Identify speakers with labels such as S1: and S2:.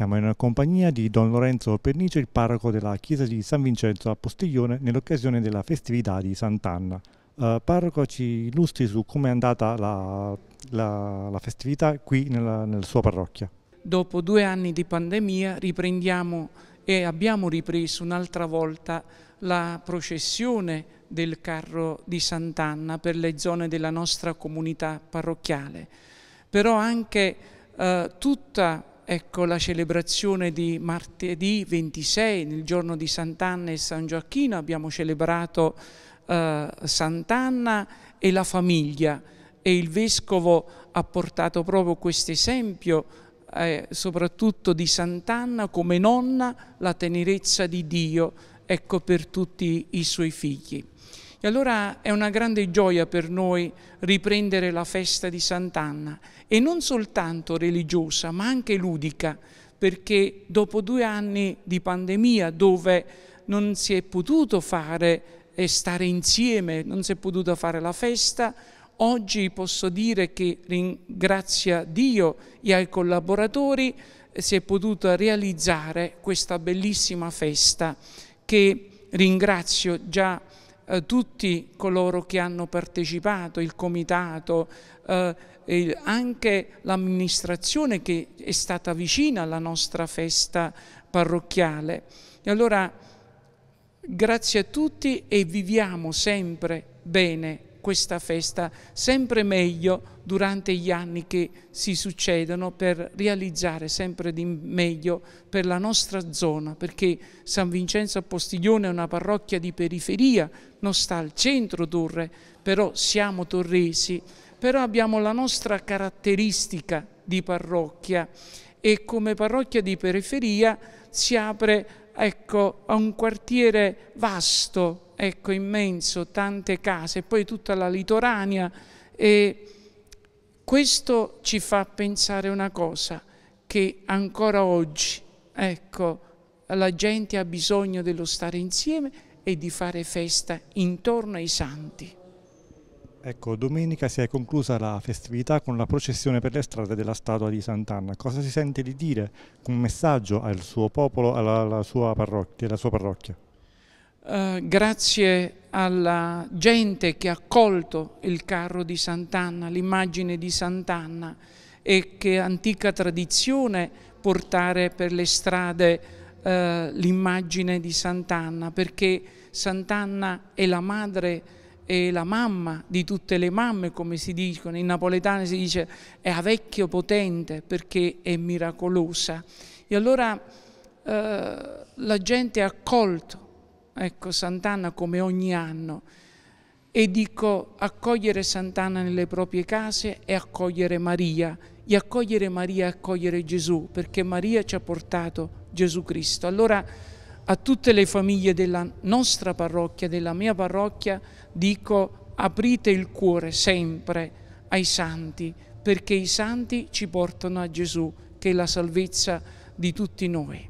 S1: Siamo in compagnia di Don Lorenzo Pernice, il parroco della chiesa di San Vincenzo a Postiglione, nell'occasione della festività di Sant'Anna. Uh, parroco, ci illustri su come è andata la, la, la festività qui nella, nella sua parrocchia.
S2: Dopo due anni di pandemia riprendiamo e abbiamo ripreso un'altra volta la processione del carro di Sant'Anna per le zone della nostra comunità parrocchiale, però anche eh, tutta ecco, la celebrazione di martedì 26, nel giorno di Sant'Anna e San Gioacchino, abbiamo celebrato eh, Sant'Anna e la famiglia e il Vescovo ha portato proprio questo esempio, eh, soprattutto di Sant'Anna come nonna, la tenerezza di Dio, ecco, per tutti i suoi figli. E allora è una grande gioia per noi riprendere la festa di Sant'Anna e non soltanto religiosa ma anche ludica perché dopo due anni di pandemia dove non si è potuto fare e stare insieme, non si è potuta fare la festa, oggi posso dire che ringrazia Dio e ai collaboratori si è potuta realizzare questa bellissima festa che ringrazio già eh, tutti coloro che hanno partecipato, il comitato, eh, il, anche l'amministrazione che è stata vicina alla nostra festa parrocchiale. E allora grazie a tutti e viviamo sempre bene questa festa sempre meglio durante gli anni che si succedono per realizzare sempre di meglio per la nostra zona, perché San Vincenzo a Postiglione è una parrocchia di periferia, non sta al centro Torre, però siamo torresi, però abbiamo la nostra caratteristica di parrocchia e come parrocchia di periferia si apre ecco, a un quartiere vasto, ecco, immenso, tante case, poi tutta la litorania e questo ci fa pensare una cosa, che ancora oggi, ecco, la gente ha bisogno dello stare insieme e di fare festa intorno ai santi.
S1: Ecco, domenica si è conclusa la festività con la processione per le strade della statua di Sant'Anna. Cosa si sente di dire? Un messaggio al suo popolo, alla, alla sua parrocchia? Alla sua parrocchia?
S2: Eh, grazie alla gente che ha accolto il carro di Sant'Anna, l'immagine di Sant'Anna e che antica tradizione portare per le strade eh, l'immagine di Sant'Anna, perché Sant'Anna è la madre e la mamma di tutte le mamme, come si dicono, in napoletano si dice è a vecchio potente perché è miracolosa. E allora eh, la gente ha accolto ecco Sant'Anna come ogni anno e dico accogliere Sant'Anna nelle proprie case e accogliere Maria e accogliere Maria e accogliere Gesù perché Maria ci ha portato Gesù Cristo. Allora a tutte le famiglie della nostra parrocchia, della mia parrocchia, dico aprite il cuore sempre ai santi perché i santi ci portano a Gesù che è la salvezza di tutti noi.